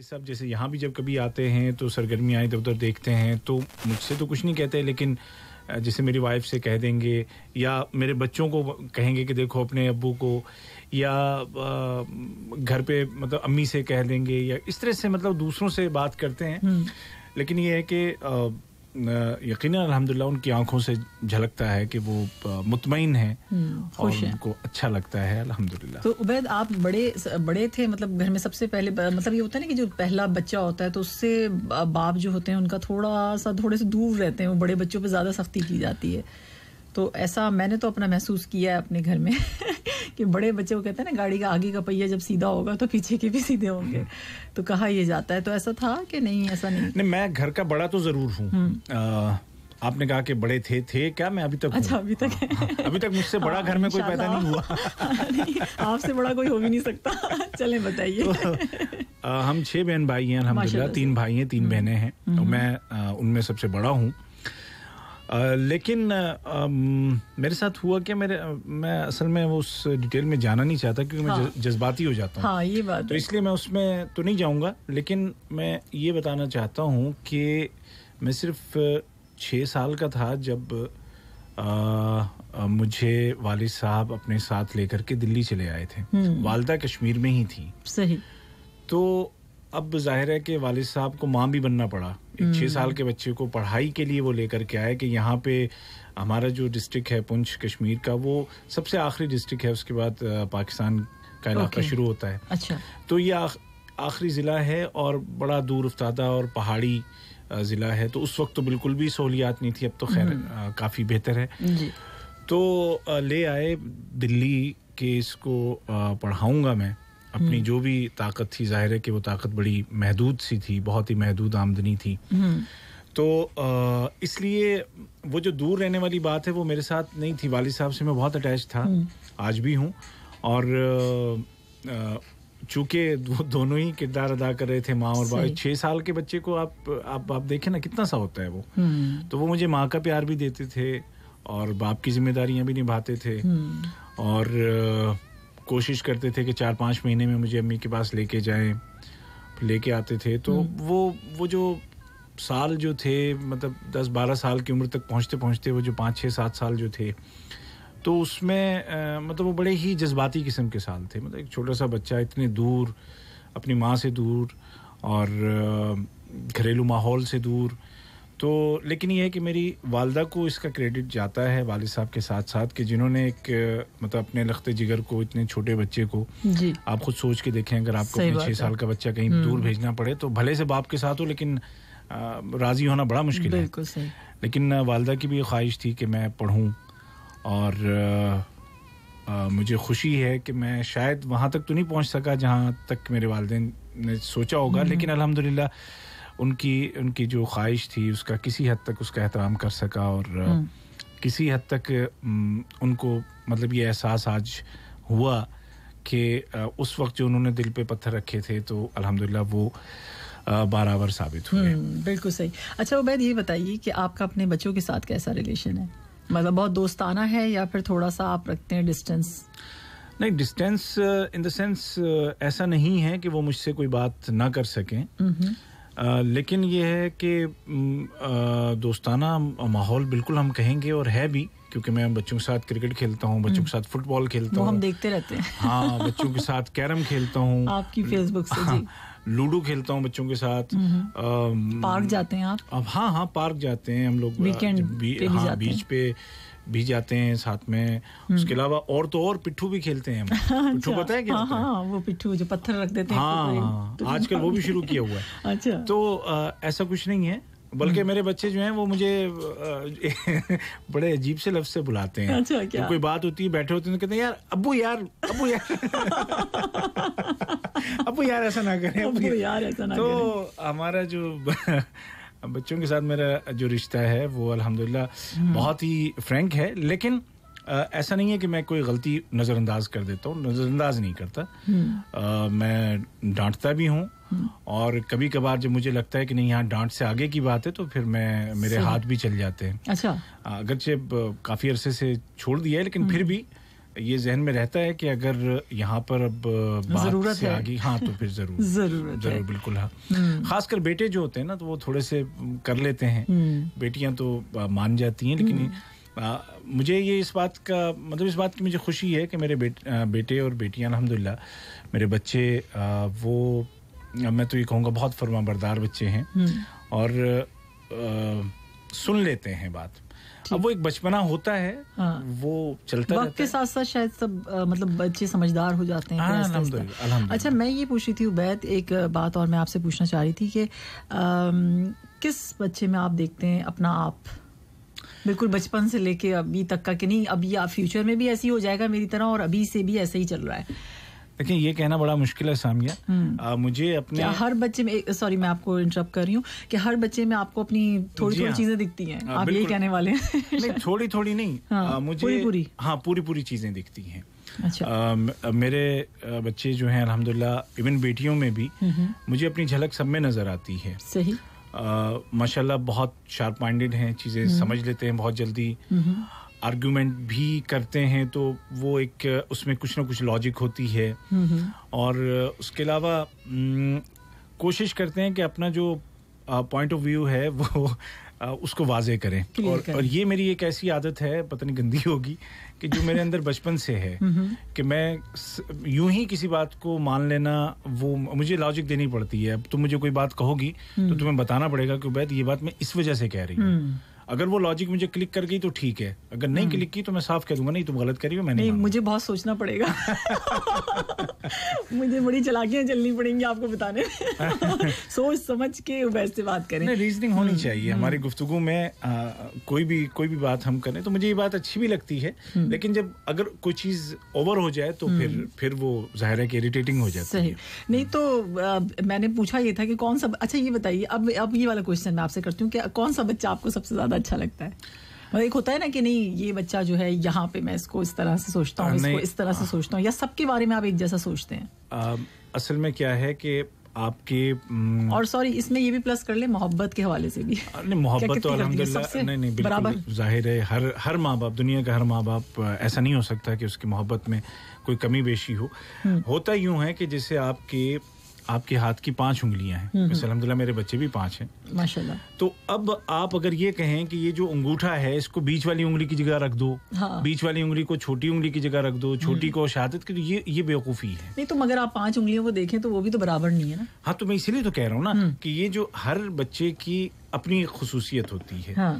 हारिस साहब जैसे यहाँ भी जब कभी आते हैं तो सरगर्मियाँ इधर उधर तो देखते हैं तो मुझसे तो कुछ नहीं कहते लेकिन जैसे मेरी वाइफ से कह देंगे या मेरे बच्चों को कहेंगे कि देखो अपने अबू को या घर पे मतलब अम्मी से कह देंगे या इस तरह से मतलब दूसरों से बात करते हैं हम्म। लेकिन ये है कि यकीन अलहमदिल्ला उनकी आंखों से झलकता है कि वो मुतमिन है हम्म, और है। उनको अच्छा लगता है अलहमदिल्ला तो उबैद आप बड़े बड़े थे मतलब घर में सबसे पहले मतलब ये होता है ना कि जो पहला बच्चा होता है तो उससे बाप जो होते हैं उनका थोड़ा सा थोड़े से दूर रहते हैं वो बड़े बच्चों पर ज़्यादा सख्ती की जाती है तो ऐसा मैंने तो अपना महसूस किया है अपने घर में कि बड़े बच्चे वो कहते हैं ना गाड़ी का आगे का पहिया जब सीधा होगा तो पीछे के भी सीधे होंगे हम्म। तो कहा ये जाता है तो ऐसा था कि नहीं ऐसा नहीं नहीं मैं घर का बड़ा तो जरूर हूँ हम्म। आपने कहा कि बड़े थे थे क्या मैं अभी तक अच्छा अभी तक हाँ, हाँ। अभी तक मुझसे बड़ा घर में कोई पैदा नहीं हुआ हाँ, आपसे बड़ा कोई हो भी नहीं सकता चले बताइए तो, हम छह बहन भाई हैं अलहमदिल्ला तीन भाई हैं तीन हम्म। बहनें हैं तो मैं उनमें सबसे बड़ा हूँ लेकिन मेरे साथ हुआ कि मेरे मैं असल में वो उस डिटेल में जाना नहीं चाहता क्योंकि हाँ, मैं जज्बाती हो जाता हूँ हाँ, ये बात तो इसलिए मैं उसमें तो नहीं जाऊँगा लेकिन मैं ये बताना चाहता हूँ कि मैं सिर्फ छः साल का था जब आ, आ, मुझे वाल साहब अपने साथ लेकर के दिल्ली चले आए थे हम्म। वालदा कश्मीर में ही थी सही तो अब जाहिर है कि वालिद साहब को माँ भी बनना पड़ा एक छः हम्म। साल के बच्चे को पढ़ाई के लिए वो लेकर के आए कि यहाँ पे हमारा जो डिस्ट्रिक्ट है पुंछ कश्मीर का वो सबसे आखिरी डिस्ट्रिक्ट है उसके बाद पाकिस्तान का इलाका शुरू होता है अच्छा तो ये आखिरी ज़िला है और बड़ा दूर अफ्तादा और पहाड़ी ज़िला है तो उस वक्त तो बिल्कुल भी सहूलियात नहीं थी अब तो खैर हम्म। काफ़ी बेहतर है तो ले आए दिल्ली के इसको पढ़ाऊँगा मैं अपनी हम्म। जो भी ताकत थी जाहिर है कि वो ताकत बड़ी महदूद सी थी बहुत ही महदूद आमदनी थी हम्म। तो इसलिए वो जो दूर रहने वाली बात है वो मेरे साथ नहीं थी वाली साहब से मैं बहुत अटैच था हम्म। आज भी हूँ और चूंकि वो दोनों ही किरदार अदा कर रहे थे माँ और बाप छः साल के बच्चे को आप आप आप देखें ना कितना सा होता है वो तो वो मुझे माँ का प्यार भी देते थे और बाप की जिम्मेदारियाँ भी निभाते थे और कोशिश करते थे कि चार पाँच महीने में मुझे अम्मी के पास लेके जाएं लेके आते थे तो हम्म। वो वो जो साल जो थे मतलब दस बारह साल की उम्र तक पहुँचते पहुँचते वो जो पाँच छः सात साल जो थे तो उसमें मतलब वो बड़े ही जज्बाती किस्म के साल थे मतलब एक छोटा सा बच्चा इतने दूर अपनी माँ से दूर और घरेलू माहौल से दूर तो लेकिन ये है कि मेरी वालदा को इसका क्रेडिट जाता है वाल साहब के साथ साथ कि जिन्होंने एक मतलब अपने लखते जिगर को इतने छोटे बच्चे को जी। आप खुद सोच के देखें अगर आपको अपने छः साल का बच्चा कहीं हम्म। दूर भेजना पड़े तो भले से बाप के साथ हो लेकिन राज़ी होना बड़ा मुश्किल है लेकिन वालदा की भी ख्वाहिश थी कि मैं पढ़ूँ और आ, आ, मुझे खुशी है कि मैं शायद वहाँ तक तो नहीं पहुँच सका जहाँ तक मेरे वालदे ने सोचा होगा हम्म। लेकिन अलहमदिल्ला उनकी उनकी जो ख्वाहिश थी उसका किसी हद तक उसका एहतराम कर सका और हम्म। किसी हद तक उनको मतलब ये एहसास आज हुआ कि उस वक्त जो उन्होंने दिल पे पत्थर रखे थे तो अल्हम्दुलिल्लाह वो बराबर साबित हुए हम्म, बिल्कुल सही अच्छा उबैद ये बताइए कि आपका अपने बच्चों के साथ कैसा रिलेशन है मतलब बहुत दोस्ताना है या फिर थोड़ा सा आप रखते हैं डिस्टेंस नहीं डिस्टेंस इन द सेंस ऐसा नहीं है कि वो मुझसे कोई बात ना कर सकें हम्म, लेकिन ये है कि दोस्ताना माहौल बिल्कुल हम कहेंगे और है भी क्योंकि मैं बच्चों के साथ क्रिकेट खेलता हूँ बच्चों के हम्म। साथ फुटबॉल खेलता हूँ हम देखते रहते हैं हाँ बच्चों के साथ कैरम खेलता हूँ आपकी फेसबुक से हाँ, लूडो खेलता हूँ बच्चों के साथ हम्म, हम्म। पार्क जाते हैं आप अब हाँ हाँ पार्क जाते हैं हम लोग वीकेंड बी, पे हाँ, बीच पे भी जाते हैं साथ में हम्म। उसके अलावा और तो और पिट्ठू भी खेलते हैं अच्छा। पिट्ठू पता है क्या हाँ, हाँ, वो पिट्ठू जो पत्थर रख देते हैं हाँ, हाँ आजकल वो भी शुरू किया हुआ है अच्छा तो ऐसा कुछ नहीं है बल्कि हम्म। मेरे बच्चे जो हैं वो मुझे बड़े अजीब से लफ्ज से बुलाते हैं अच्छा, क्या? तो कोई बात होती है बैठे होते हैं तो कहते हैं यार अबू यार अबू यार अबू यार ऐसा ना करें अबू यार ऐसा ना तो करें तो हमारा जो बच्चों के साथ मेरा जो रिश्ता है वो अल्हम्दुलिल्लाह हम्म। बहुत ही फ्रैंक है लेकिन ऐसा नहीं है कि मैं कोई गलती नज़रअंदाज कर देता हूँ नज़रअंदाज नहीं करता आ, हम्म। मैं डांटता भी हूँ हम्म। और कभी कभार जब मुझे लगता है कि नहीं यहाँ डांट से आगे की बात है तो फिर मैं मेरे हाथ भी चल जाते हैं अच्छा अगरचे काफ़ी अरसे से छोड़ दिया है लेकिन फिर भी ये जहन में रहता है कि अगर यहाँ पर अब जरूरत से है आगे हाँ तो फिर जरूर जरूरत जरूर बिल्कुल हाँ हम्म। खासकर बेटे जो होते हैं ना तो वो थोड़े से कर लेते हैं हम्म। बेटियां तो मान जाती हैं लेकिन आ, हम्म। मुझे ये इस बात का मतलब इस बात की मुझे खुशी है कि मेरे बेट, आ, बेटे और बेटियां अलहमदिल्ला मेरे बच्चे आ, वो मैं तो ये कहूँगा बहुत फरमा बरदार बच्चे हैं और सुन लेते हैं बात अब वो एक बचपना होता है हाँ। वो चलता वक्त के साथ साथ शायद सब मतलब बच्चे समझदार हो जाते हैं हाँ, तो अच्छा मैं ये पूछ रही थी उबैद एक बात और मैं आपसे पूछना चाह रही थी कि किस बच्चे में आप देखते हैं अपना आप बिल्कुल बचपन से लेके अभी तक का कि नहीं अब या फ्यूचर में भी ऐसे ही हो जाएगा मेरी तरह और अभी से भी ऐसे ही चल रहा है देखिए ये कहना बड़ा मुश्किल है सामिया हम्म। मुझे अपने हर बच्चे में सॉरी मैं आपको इंटरप्ट कर रही हूँ कि हर बच्चे में आपको अपनी थोड़ी थोड़ी हाँ। चीजें दिखती हैं आप ये कहने वाले हैं नहीं थोड़ी थोड़ी नहीं हाँ, मुझे पूरी पूरी हाँ पूरी पूरी चीजें दिखती हैं अच्छा आ, मेरे बच्चे जो हैं अलहमदुल्ला इवन बेटियों में भी हम्म, हम्म। मुझे अपनी झलक सब में नजर आती है सही माशाल्लाह बहुत शार्प माइंडेड हैं चीजें समझ लेते हैं बहुत जल्दी आर्ग्यूमेंट भी करते हैं तो वो एक उसमें कुछ ना कुछ लॉजिक होती है और उसके अलावा कोशिश करते हैं कि अपना जो पॉइंट ऑफ व्यू है वो उसको वाजे करें और, करें और ये मेरी एक ऐसी आदत है पता नहीं गंदी होगी कि जो मेरे अंदर बचपन से है कि मैं यूं ही किसी बात को मान लेना वो मुझे लॉजिक देनी पड़ती है अब तुम तो मुझे कोई बात कहोगी तो तुम्हें बताना पड़ेगा कि उबैद ये बात मैं इस वजह से कह रही हूँ अगर वो लॉजिक मुझे क्लिक कर गई तो ठीक है अगर नहीं क्लिक हम्म। की तो मैं साफ कह दूंगा नहीं तुम गलत करी हो मैंने नहीं, मुझे बहुत सोचना पड़ेगा मुझे बड़ी चलाकियां चलनी पड़ेंगी आपको बताने सोच समझ के वैसे बात करें रीजनिंग होनी हम्म, चाहिए हमारी हम्म। गुफ्तु में आ, कोई भी कोई भी बात हम करें तो मुझे ये बात अच्छी भी लगती है हम्म। लेकिन जब अगर कोई चीज ओवर हो जाए तो फिर हम्म। फिर वो जाहिर है कि इरिटेटिंग हो जाती है नहीं तो आ, मैंने पूछा ये था कि कौन सा अच्छा ये बताइए अब अब ये वाला क्वेश्चन मैं आपसे करती हूँ कि कौन सा बच्चा आपको सबसे ज्यादा अच्छा लगता है मतलब एक होता है ना कि नहीं ये बच्चा जो है यहाँ पे मैं इसको इस तरह से सोचता हूँ इस तरह से सोचता हूँ या सबके बारे में आप एक जैसा सोचते हैं असल में क्या है कि आपके हम्म, और सॉरी इसमें ये भी प्लस कर ले मोहब्बत के हवाले से भी नहीं मोहब्बत तो अलहमदिल्ला नहीं नहीं बिल्कुल जाहिर है हर हर माँ बाप दुनिया का हर माँ बाप ऐसा नहीं हो सकता कि उसकी मोहब्बत में कोई कमी बेशी हो हम्म। होता यूं है कि जैसे आपके आपके हाथ की पांच उंगलियां हैं हम्म, हम्म। वैसे अलहमदिल्ला मेरे बच्चे भी पांच हैं माशाल्लाह तो अब आप अगर ये कहें कि ये जो अंगूठा है इसको बीच वाली उंगली की जगह रख दो हाँ। बीच वाली उंगली को छोटी उंगली की जगह रख दो छोटी हम्म। को शहादत की तो ये ये बेवकूफ़ी है नहीं तो मगर आप पांच उंगलियों को देखें तो वो भी तो बराबर नहीं है ना हाँ तो मैं इसीलिए तो कह रहा हूँ ना कि ये जो हर बच्चे की अपनी खसूसियत होती है हाँ।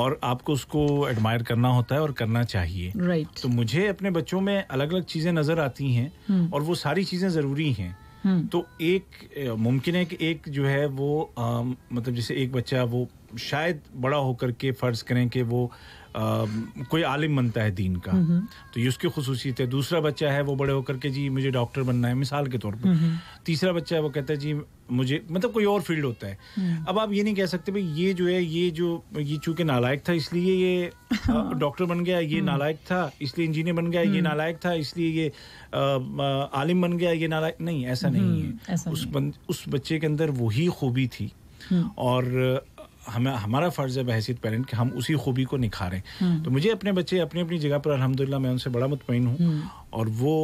और आपको उसको एडमायर करना होता है और करना चाहिए right. तो मुझे अपने बच्चों में अलग अलग चीजें नजर आती हैं और वो सारी चीजें जरूरी हैं हम्म। तो एक मुमकिन है कि एक जो है वो आ, मतलब जैसे एक बच्चा वो शायद बड़ा होकर के फर्ज करें कि वो कोई आलिम बनता है दीन का तो ये उसकी खसूसियत है दूसरा बच्चा है वो बड़े होकर के जी मुझे डॉक्टर बनना है मिसाल के तौर पर तीसरा बच्चा है वो कहता है जी मुझे मतलब कोई और फील्ड होता है हम्म। अब आप ये नहीं कह सकते भाई ये जो है ये जो ये चूंकि नालायक था इसलिए ये डॉक्टर बन गया ये हम्म। नालायक था इसलिए इंजीनियर बन गया ये हम्म। नालायक था इसलिए ये आलिम बन गया ये नालायक नहीं ऐसा नहीं है उस उस बच्चे के अंदर वही खूबी थी और हमें हमारा फ़र्ज़ है बहसीत पेरेंट कि हम उसी खूबी को निखारें हम्म। तो मुझे अपने बच्चे अपनी अपनी जगह पर अलहमदिल्ला मैं उनसे बड़ा मुतमिन हूँ हम्म। और वो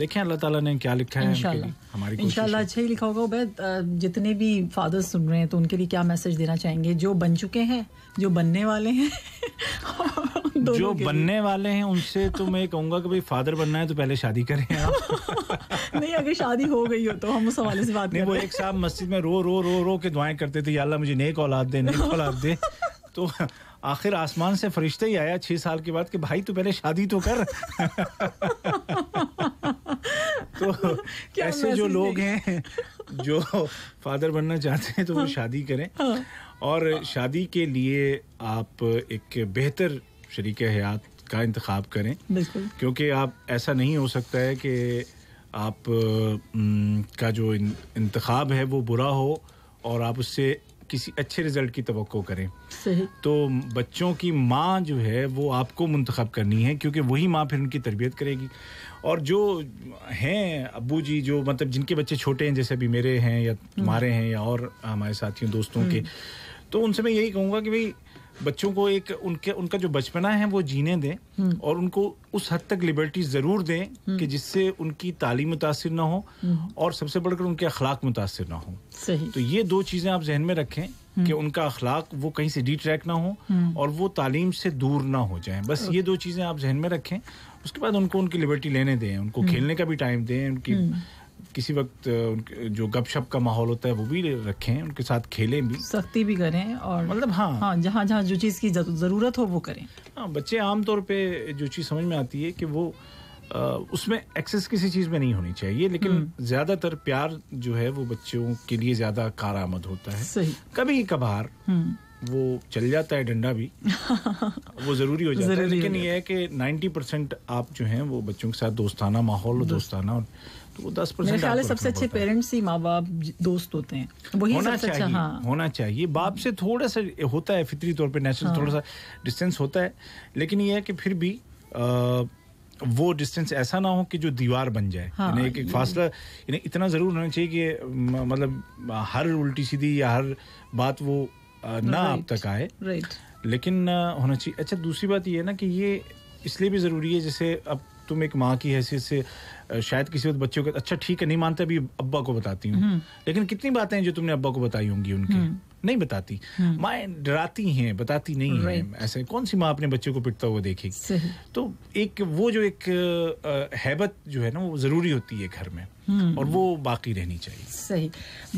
देखें अल्लाह ताला ने क्या लिखा है हमारी इंशाल्लाह अच्छा ही लिखा होगा उबैद जितने भी फादर सुन रहे हैं तो उनके लिए क्या मैसेज देना चाहेंगे जो बन चुके हैं जो बनने वाले हैं जो बनने वाले हैं उनसे तो मैं कहूँगा कि भाई फादर बनना है तो पहले शादी करें आप नहीं अगर शादी हो गई हो तो हम उस हवाले से बात नहीं वो एक साहब मस्जिद में रो रो रो रो के दुआएं करते थे अल्लाह मुझे नेक औलाद दे नेक औलाद दे तो आखिर आसमान से फरिश्ते ही आया छह साल के बाद कि भाई तू पहले शादी तो कर तो ऐसे जो लोग हैं जो फादर बनना चाहते हैं तो हाँ, वो शादी करें हाँ, और हाँ, शादी के लिए आप एक बेहतर शरीक हयात का इंतखब करें क्योंकि आप ऐसा नहीं हो सकता है कि आप का जो इंतखब है वो बुरा हो और आप उससे किसी अच्छे रिजल्ट की तो करें सही तो बच्चों की माँ जो है वो आपको मंतखब करनी है क्योंकि वही माँ फिर उनकी तरबियत करेगी और जो हैं अबू जी जो मतलब जिनके बच्चे छोटे हैं जैसे अभी मेरे हैं या तुम्हारे हम्म। हैं या और हमारे साथियों दोस्तों के हम्म। तो उनसे मैं यही कहूँगा कि भाई बच्चों को एक उनके उनका जो बचपना है वो जीने दें हम्म। और उनको उस हद तक लिबर्टी ज़रूर दें हम्म। कि जिससे उनकी तालीम मुतासर ना हो हम्म। और सबसे बढ़कर उनके अखलाक मुतासर ना हो सही तो ये दो चीज़ें आप जहन में रखें कि उनका अखलाक वो कहीं से डी ट्रैक ना हो और वो तालीम से दूर ना हो जाए बस ये दो चीज़ें आप जहन में रखें उसके बाद उनको उनकी लिबर्टी लेने दें उनको खेलने का भी टाइम दें उनकी किसी वक्त जो गपशप का माहौल होता है वो भी रखें उनके साथ खेलें भी सख्ती भी करें और मतलब हाँ हाँ जहाँ जहाँ जो चीज़ की ज़रूरत हो वो करें हाँ बच्चे आमतौर पे जो चीज़ समझ में आती है कि वो आ, उसमें एक्सेस किसी चीज़ में नहीं होनी चाहिए लेकिन हम्म। ज़्यादातर प्यार जो है वो बच्चों के लिए ज़्यादा कार आमद होता है सही कभी कभार हम्म। वो चल जाता है डंडा भी वो जरूरी हो जाता है लेकिन ये है कि 90 परसेंट आप जो हैं वो बच्चों के साथ दोस्ताना माहौल दोस्ताना तो वो दस परसेंट ख्याल सबसे अच्छे पेरेंट्स ही माँ बाप दोस्त होते हैं वही होना अच्छा, चाहिए अच्छा हाँ होना चाहिए बाप से थोड़ा सा होता है फितरी तौर पर नेचुरल हाँ। थोड़ा सा डिस्टेंस होता है लेकिन ये है कि फिर भी वो डिस्टेंस ऐसा ना हो कि जो दीवार बन जाए हाँ, एक एक फासला इन्हें इतना ज़रूर होना चाहिए कि मतलब हर उल्टी सीधी या हर बात वो ना आप तक आए लेकिन होना चाहिए अच्छा दूसरी बात ये है ना कि ये इसलिए भी ज़रूरी है जैसे अब तुम एक माँ की हैसियत से शायद किसी वक्त बच्चों के अच्छा ठीक है नहीं मानते अभी अब्बा को बताती हूँ हम्म। लेकिन कितनी बातें जो तुमने अब्बा को बताई होंगी उनकी हम्म। नहीं बताती हाँ। माए डराती हैं बताती नहीं है ऐसे कौन सी माँ अपने बच्चे को पिटता हुआ देखेगी तो एक वो जो एक हैबत जो है ना वो जरूरी होती है घर में हम्म। और वो बाकी रहनी चाहिए सही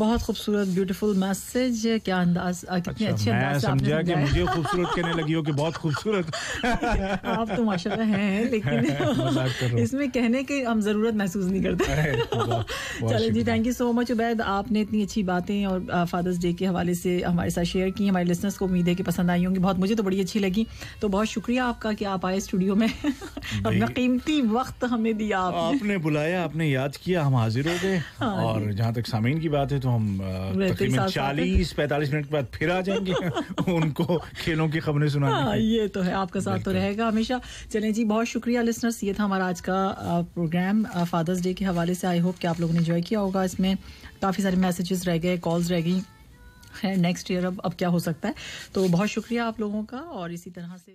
बहुत खूबसूरत ब्यूटीफुल मैसेज क्या अंदाज कितने अच्छा, अच्छे मैं समझा कि मुझे खूबसूरत कहने लगी हो कि बहुत खूबसूरत आप तो माशाल्लाह हैं लेकिन इसमें कहने की हम जरूरत महसूस नहीं करते चलो जी thank you so much Ubaid आपने इतनी अच्छी बातें और फादर्स डे के हवाले से चीज़ें हमारे साथ शेयर की हमारे लिसनर्स को उम्मीद है कि पसंद आई होंगी बहुत मुझे तो बड़ी अच्छी लगी तो बहुत शुक्रिया आपका कि आप आए स्टूडियो में अपना कीमती वक्त हमें दिया आपने, आपने बुलाया आपने याद किया हम हाजिर हो गए हाँ और जहाँ तक सामीन की बात है तो हम चालीस पैंतालीस मिनट के बाद फिर आ जाएंगे उनको खेलों की खबरें सुना हाँ, ये तो है आपका साथ तो रहेगा हमेशा चलें जी बहुत शुक्रिया लिसनर्स ये था हमारा आज का प्रोग्राम फादर्स डे के हवाले से आई होप कि आप लोगों ने इन्जॉय किया होगा इसमें काफ़ी सारे मैसेजेस रह गए कॉल्स रह गई खैर नेक्स्ट ईयर अब अब क्या हो सकता है तो बहुत शुक्रिया आप लोगों का और इसी तरह से